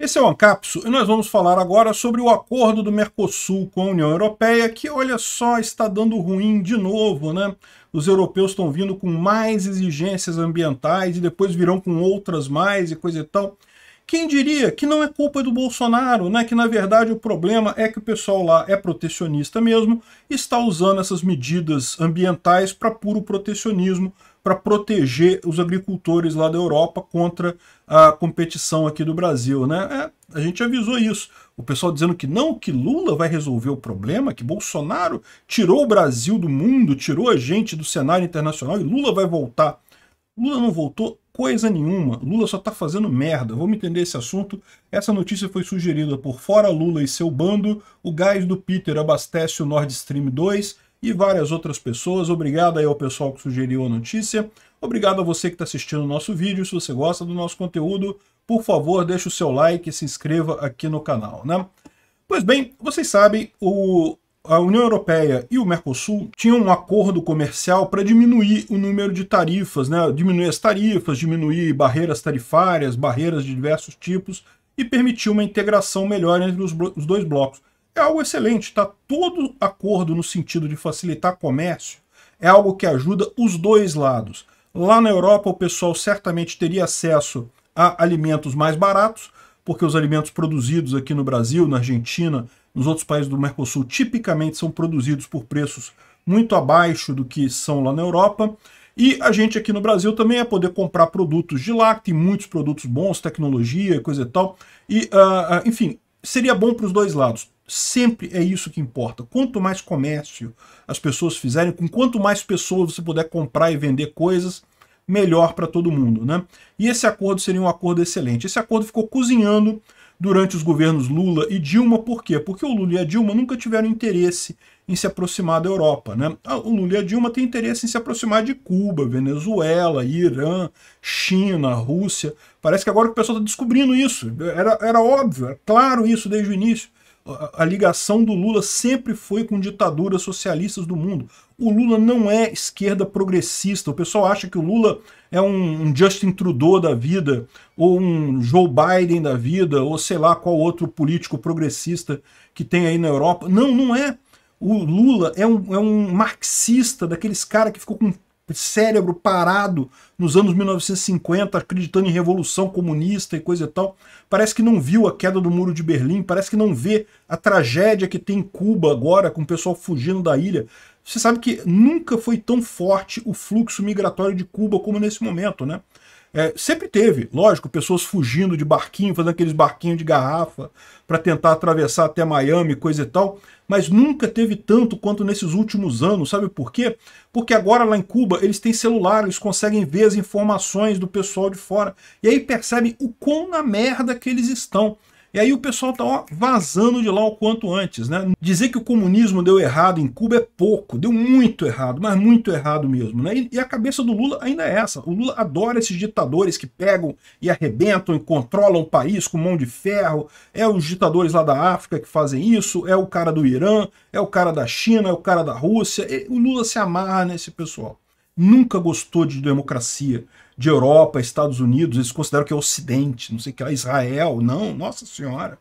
Esse é o Ancapso e nós vamos falar agora sobre o acordo do Mercosul com a União Europeia, que olha só, está dando ruim de novo, né? Os europeus estão vindo com mais exigências ambientais e depois virão com outras mais e coisa e tal. Quem diria que não é culpa do Bolsonaro, né? Que na verdade o problema é que o pessoal lá é protecionista mesmo, e está usando essas medidas ambientais para puro protecionismo para proteger os agricultores lá da Europa contra a competição aqui do Brasil. Né? É, a gente avisou isso. O pessoal dizendo que não, que Lula vai resolver o problema, que Bolsonaro tirou o Brasil do mundo, tirou a gente do cenário internacional e Lula vai voltar. Lula não voltou coisa nenhuma. Lula só está fazendo merda. Vamos entender esse assunto. Essa notícia foi sugerida por Fora Lula e seu bando. O gás do Peter abastece o Nord Stream 2 e várias outras pessoas. Obrigado aí ao pessoal que sugeriu a notícia. Obrigado a você que está assistindo o nosso vídeo. Se você gosta do nosso conteúdo, por favor, deixe o seu like e se inscreva aqui no canal. Né? Pois bem, vocês sabem, o, a União Europeia e o Mercosul tinham um acordo comercial para diminuir o número de tarifas, né? diminuir as tarifas, diminuir barreiras tarifárias, barreiras de diversos tipos e permitir uma integração melhor entre os, os dois blocos é algo excelente, está todo acordo no sentido de facilitar comércio, é algo que ajuda os dois lados. Lá na Europa, o pessoal certamente teria acesso a alimentos mais baratos, porque os alimentos produzidos aqui no Brasil, na Argentina, nos outros países do Mercosul, tipicamente são produzidos por preços muito abaixo do que são lá na Europa. E a gente aqui no Brasil também ia é poder comprar produtos de lá, que tem muitos produtos bons, tecnologia, coisa e tal. E, uh, enfim, seria bom para os dois lados. Sempre é isso que importa. Quanto mais comércio as pessoas fizerem, com quanto mais pessoas você puder comprar e vender coisas, melhor para todo mundo. Né? E esse acordo seria um acordo excelente. Esse acordo ficou cozinhando durante os governos Lula e Dilma. Por quê? Porque o Lula e a Dilma nunca tiveram interesse em se aproximar da Europa. Né? Ah, o Lula e a Dilma têm interesse em se aproximar de Cuba, Venezuela, Irã, China, Rússia. Parece que agora o pessoal está descobrindo isso. Era, era óbvio, era é claro isso desde o início a ligação do Lula sempre foi com ditaduras socialistas do mundo. O Lula não é esquerda progressista. O pessoal acha que o Lula é um Justin Trudeau da vida, ou um Joe Biden da vida, ou sei lá qual outro político progressista que tem aí na Europa. Não, não é. O Lula é um, é um marxista, daqueles caras que ficou com cérebro parado nos anos 1950, acreditando em revolução comunista e coisa e tal. Parece que não viu a queda do muro de Berlim, parece que não vê a tragédia que tem em Cuba agora, com o pessoal fugindo da ilha. Você sabe que nunca foi tão forte o fluxo migratório de Cuba como nesse momento, né? É, sempre teve, lógico, pessoas fugindo de barquinho, fazendo aqueles barquinhos de garrafa para tentar atravessar até Miami, coisa e tal, mas nunca teve tanto quanto nesses últimos anos, sabe por quê? Porque agora lá em Cuba eles têm celular, eles conseguem ver as informações do pessoal de fora, e aí percebem o quão na merda que eles estão. E aí o pessoal tá ó, vazando de lá o quanto antes, né? Dizer que o comunismo deu errado em Cuba é pouco, deu muito errado, mas muito errado mesmo, né? E, e a cabeça do Lula ainda é essa. O Lula adora esses ditadores que pegam e arrebentam e controlam o país com mão de ferro. É os ditadores lá da África que fazem isso, é o cara do Irã, é o cara da China, é o cara da Rússia. E o Lula se amarra nesse pessoal nunca gostou de democracia, de Europa, Estados Unidos, eles consideram que é Ocidente, não sei o que, é Israel, não, nossa senhora.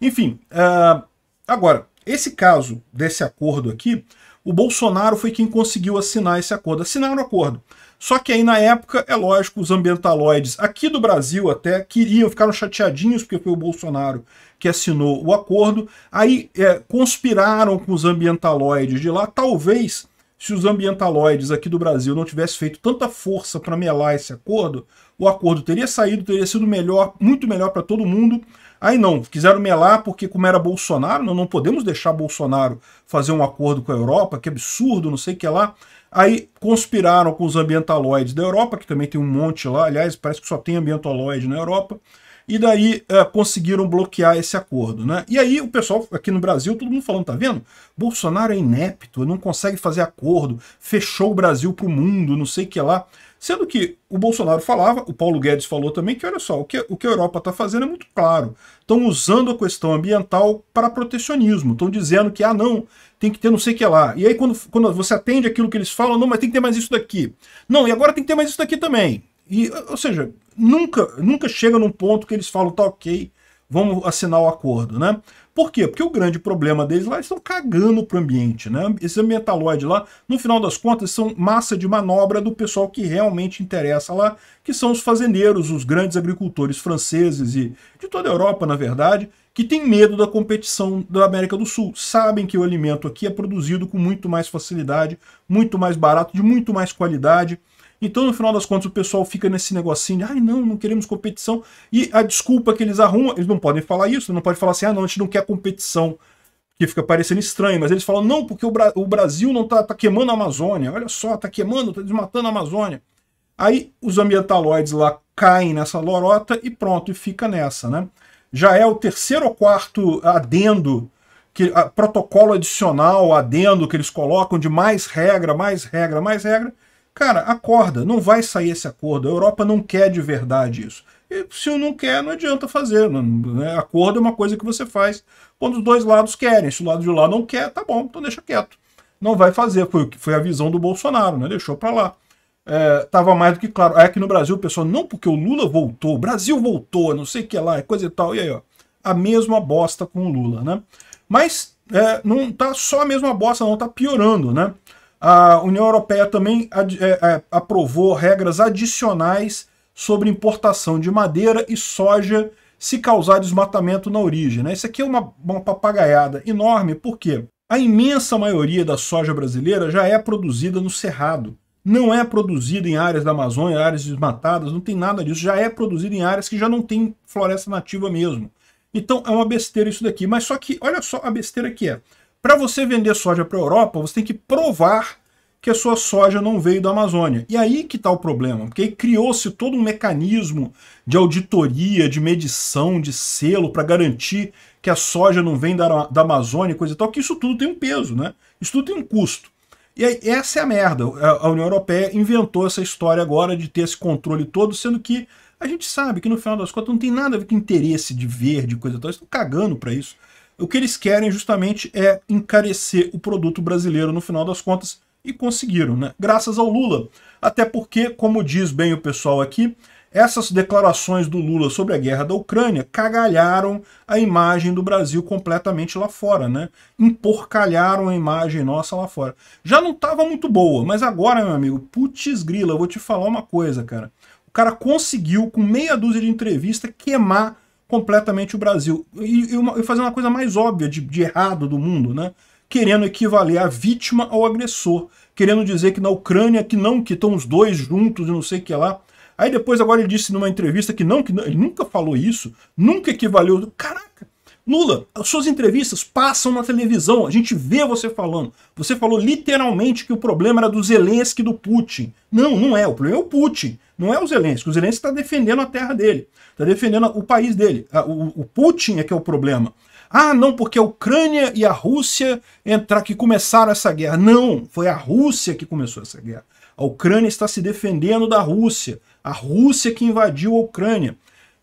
Enfim, uh, agora, esse caso desse acordo aqui, o Bolsonaro foi quem conseguiu assinar esse acordo, assinaram o acordo. Só que aí na época, é lógico, os ambientaloides aqui do Brasil até queriam, ficaram chateadinhos porque foi o Bolsonaro que assinou o acordo, aí é, conspiraram com os ambientaloides de lá, talvez se os ambientaloides aqui do Brasil não tivessem feito tanta força para melar esse acordo, o acordo teria saído, teria sido melhor, muito melhor para todo mundo. Aí não, quiseram melar porque como era Bolsonaro, não, não podemos deixar Bolsonaro fazer um acordo com a Europa, que absurdo, não sei o que lá. Aí conspiraram com os ambientaloides da Europa, que também tem um monte lá, aliás, parece que só tem ambientaloide na Europa e daí é, conseguiram bloquear esse acordo. Né? E aí o pessoal aqui no Brasil, todo mundo falando, tá vendo? Bolsonaro é inepto, não consegue fazer acordo, fechou o Brasil para o mundo, não sei o que lá. Sendo que o Bolsonaro falava, o Paulo Guedes falou também, que olha só, o que, o que a Europa está fazendo é muito claro. Estão usando a questão ambiental para protecionismo. Estão dizendo que, ah, não, tem que ter não sei o que lá. E aí quando, quando você atende aquilo que eles falam, não, mas tem que ter mais isso daqui. Não, e agora tem que ter mais isso daqui também. E, ou seja, nunca, nunca chega num ponto que eles falam, tá ok, vamos assinar o acordo, né? Por quê? Porque o grande problema deles lá, eles estão cagando pro ambiente, né? Esses ambientaloides lá, no final das contas, são massa de manobra do pessoal que realmente interessa lá, que são os fazendeiros, os grandes agricultores franceses e de toda a Europa, na verdade, que tem medo da competição da América do Sul. Sabem que o alimento aqui é produzido com muito mais facilidade, muito mais barato, de muito mais qualidade, então, no final das contas, o pessoal fica nesse negocinho de, ai, não, não queremos competição. E a desculpa que eles arrumam, eles não podem falar isso, não podem falar assim, ah, não, a gente não quer competição, que fica parecendo estranho, mas eles falam, não, porque o, Bra o Brasil não tá, tá, queimando a Amazônia, olha só, tá queimando, tá desmatando a Amazônia. Aí os ambientaloides lá caem nessa lorota e pronto, e fica nessa, né? Já é o terceiro ou quarto adendo que a, protocolo adicional, adendo que eles colocam de mais regra, mais regra, mais regra, Cara, acorda, não vai sair esse acordo. A Europa não quer de verdade isso. E se o não quer, não adianta fazer. né? Acordo é uma coisa que você faz quando os dois lados querem. Se o lado de lá não quer, tá bom, então deixa quieto. Não vai fazer, foi, foi a visão do Bolsonaro, né? Deixou para lá. É, tava mais do que claro. É que no Brasil, pessoal, não porque o Lula voltou, o Brasil voltou, não sei o que lá, é coisa e tal. E aí, ó, a mesma bosta com o Lula, né? Mas é, não tá só a mesma bosta, não, tá piorando, né? a União Europeia também é, é, aprovou regras adicionais sobre importação de madeira e soja se causar desmatamento na origem. Né? Isso aqui é uma, uma papagaiada enorme, porque a imensa maioria da soja brasileira já é produzida no Cerrado. Não é produzida em áreas da Amazônia, áreas desmatadas, não tem nada disso. Já é produzida em áreas que já não tem floresta nativa mesmo. Então é uma besteira isso daqui. Mas só que, olha só a besteira que é. Para você vender soja para a Europa, você tem que provar que a sua soja não veio da Amazônia. E aí que está o problema, porque aí criou-se todo um mecanismo de auditoria, de medição, de selo para garantir que a soja não vem da, da Amazônia, coisa e tal, que isso tudo tem um peso, né? Isso tudo tem um custo. E aí, essa é a merda. A União Europeia inventou essa história agora de ter esse controle todo, sendo que a gente sabe que no final das contas não tem nada a ver com interesse de verde, coisa e tal. Eles estão cagando para isso. O que eles querem justamente é encarecer o produto brasileiro no final das contas e conseguiram, né? Graças ao Lula. Até porque, como diz bem o pessoal aqui, essas declarações do Lula sobre a guerra da Ucrânia cagalharam a imagem do Brasil completamente lá fora, né? Emporcalharam a imagem nossa lá fora. Já não estava muito boa, mas agora, meu amigo, putz grila, eu vou te falar uma coisa, cara. O cara conseguiu, com meia dúzia de entrevista, queimar completamente o Brasil. E, e, fazer uma coisa mais óbvia de, de errado do mundo, né? Querendo equivaler a vítima ao agressor. Querendo dizer que na Ucrânia que não, que estão os dois juntos e não sei o que lá. Aí depois agora ele disse numa entrevista que não, que não, ele nunca falou isso, nunca equivaleu. Caraca! Lula, as suas entrevistas passam na televisão, a gente vê você falando. Você falou literalmente que o problema era do Zelensky e do Putin. Não, não é, o problema é o Putin. Não é o Zelensky. O Zelensky está defendendo a terra dele, está defendendo o país dele. Ah, o, o Putin é que é o problema. Ah, não, porque a Ucrânia e a Rússia entrar, que começaram essa guerra. Não, foi a Rússia que começou essa guerra. A Ucrânia está se defendendo da Rússia. A Rússia que invadiu a Ucrânia.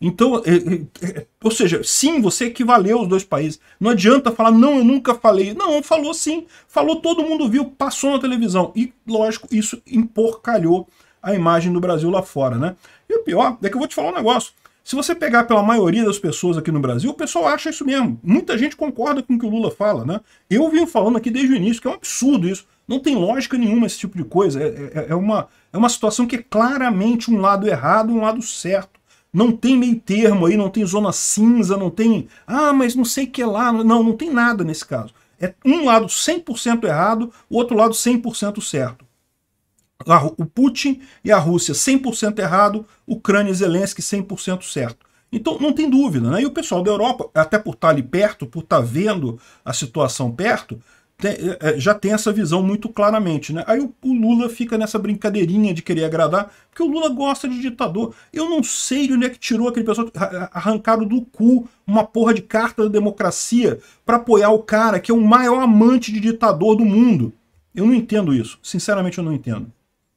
Então, é, é, é, ou seja, sim, você equivaleu os dois países. Não adianta falar, não, eu nunca falei. Não, falou sim. Falou, todo mundo viu, passou na televisão. E, lógico, isso emporcalhou a imagem do Brasil lá fora, né? E o pior é que eu vou te falar um negócio. Se você pegar pela maioria das pessoas aqui no Brasil, o pessoal acha isso mesmo. Muita gente concorda com o que o Lula fala, né? Eu venho falando aqui desde o início que é um absurdo isso. Não tem lógica nenhuma esse tipo de coisa. É, é, é, é uma, é uma situação que é claramente um lado errado e um lado certo. Não tem meio termo aí, não tem zona cinza, não tem... Ah, mas não sei que lá... Não, não tem nada nesse caso. É um lado 100% errado, o outro lado 100% certo o Putin e a Rússia 100% errado, Ucrânia e Zelensky 100% certo. Então não tem dúvida, né? E o pessoal da Europa, até por estar tá ali perto, por estar tá vendo a situação perto, tem, é, é, já tem essa visão muito claramente, né? Aí o, o, Lula fica nessa brincadeirinha de querer agradar, porque o Lula gosta de ditador. Eu não sei de onde é que tirou aquele pessoal arrancado do cu uma porra de carta da democracia para apoiar o cara que é o maior amante de ditador do mundo. Eu não entendo isso. Sinceramente, eu não entendo.